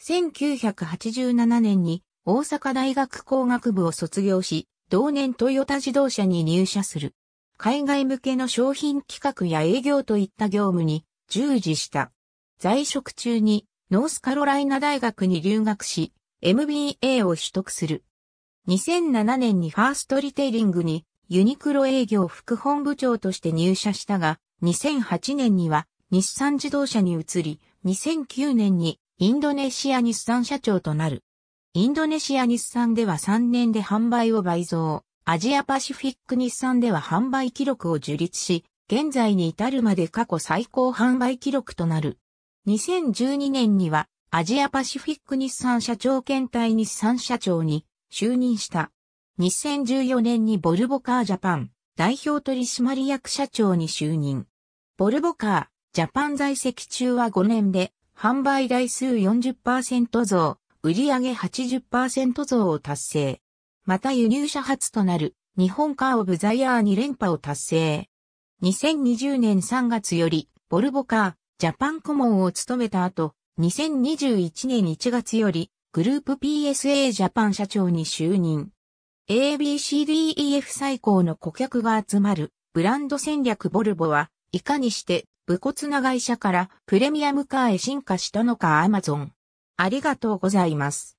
1987年に大阪大学工学部を卒業し、同年トヨタ自動車に入社する。海外向けの商品企画や営業といった業務に従事した。在職中にノースカロライナ大学に留学し、MBA を取得する。2007年にファーストリテイリングにユニクロ営業副本部長として入社したが、2008年には日産自動車に移り、2009年にインドネシア日産社長となる。インドネシア日産では3年で販売を倍増。アジアパシフィック日産では販売記録を樹立し、現在に至るまで過去最高販売記録となる。2012年にはアジアパシフィック日産社長検体日産社長に就任した。2014年にボルボカージャパン代表取締役社長に就任。ボルボカージャパン在籍中は5年で販売台数40%増、売上80%増を達成。また輸入車初となる日本カーオブザイヤー2連覇を達成。2020年3月よりボルボカージャパン顧問を務めた後、2021年1月よりグループ PSA ジャパン社長に就任。ABCDEF 最高の顧客が集まるブランド戦略ボルボは、いかにして武骨な会社からプレミアムカーへ進化したのかアマゾン。ありがとうございます。